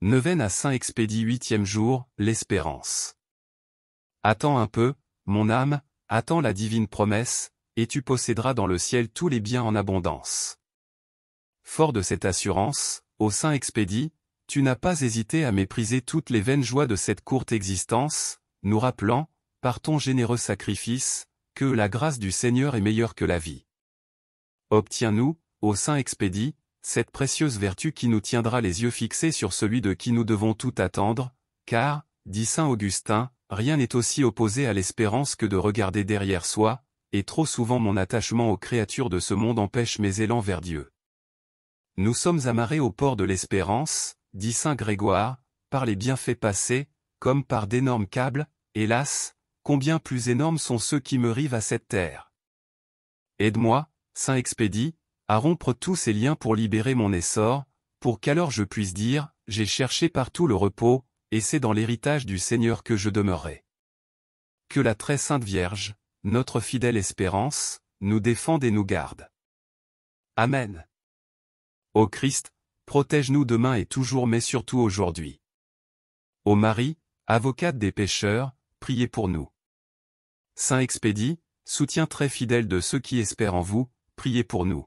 Neuvaine à Saint-Expédie huitième jour, l'espérance. Attends un peu, mon âme, attends la divine promesse, et tu posséderas dans le ciel tous les biens en abondance. Fort de cette assurance, au Saint-Expédie, tu n'as pas hésité à mépriser toutes les vaines joies de cette courte existence, nous rappelant, par ton généreux sacrifice, que la grâce du Seigneur est meilleure que la vie. Obtiens-nous, au Saint-Expédie, cette précieuse vertu qui nous tiendra les yeux fixés sur celui de qui nous devons tout attendre, car, dit saint Augustin, rien n'est aussi opposé à l'espérance que de regarder derrière soi, et trop souvent mon attachement aux créatures de ce monde empêche mes élans vers Dieu. Nous sommes amarrés au port de l'espérance, dit saint Grégoire, par les bienfaits passés, comme par d'énormes câbles, hélas, combien plus énormes sont ceux qui me rivent à cette terre. Aide-moi, saint Expédit à rompre tous ces liens pour libérer mon essor, pour qu'alors je puisse dire, j'ai cherché partout le repos, et c'est dans l'héritage du Seigneur que je demeurerai. Que la très sainte Vierge, notre fidèle espérance, nous défende et nous garde. Amen. Ô Christ, protège-nous demain et toujours mais surtout aujourd'hui. Ô Marie, avocate des pécheurs, priez pour nous. Saint Expédie, soutien très fidèle de ceux qui espèrent en vous, priez pour nous.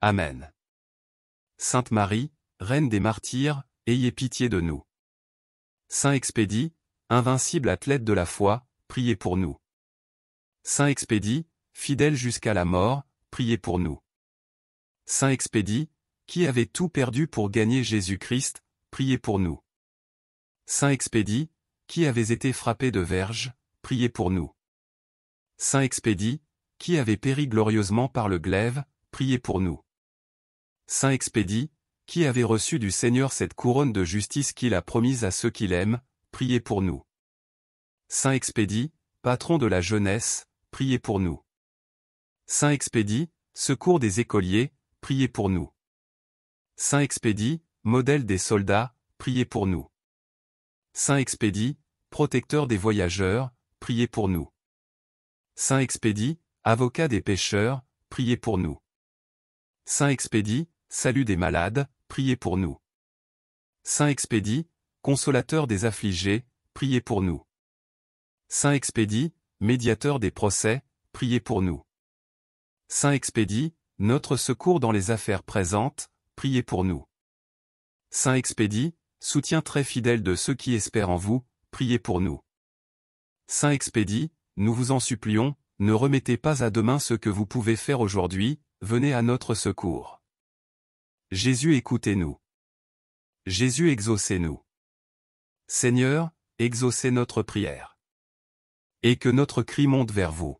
Amen. Sainte Marie, Reine des martyrs, ayez pitié de nous. Saint Expédie, invincible athlète de la foi, priez pour nous. Saint Expédie, fidèle jusqu'à la mort, priez pour nous. Saint Expédie, qui avait tout perdu pour gagner Jésus-Christ, priez pour nous. Saint Expédie, qui avait été frappé de verge, priez pour nous. Saint Expédie, qui avait péri glorieusement par le glaive, priez pour nous. Saint expédie, qui avait reçu du Seigneur cette couronne de justice qu'il a promise à ceux qu'il aime, priez pour nous. Saint expédie, patron de la jeunesse, priez pour nous. Saint expédie, secours des écoliers, priez pour nous. Saint expédie, modèle des soldats, priez pour nous. Saint expédie, protecteur des voyageurs, priez pour nous. Saint expédie, avocat des pêcheurs, priez pour nous. Saint Expédit. Salut des malades, priez pour nous. Saint Expédie, consolateur des affligés, priez pour nous. Saint Expédie, médiateur des procès, priez pour nous. Saint Expédie, notre secours dans les affaires présentes, priez pour nous. Saint Expédie, soutien très fidèle de ceux qui espèrent en vous, priez pour nous. Saint Expédie, nous vous en supplions, ne remettez pas à demain ce que vous pouvez faire aujourd'hui, venez à notre secours. Jésus écoutez-nous. Jésus exaucez-nous. Seigneur, exaucez notre prière. Et que notre cri monte vers vous.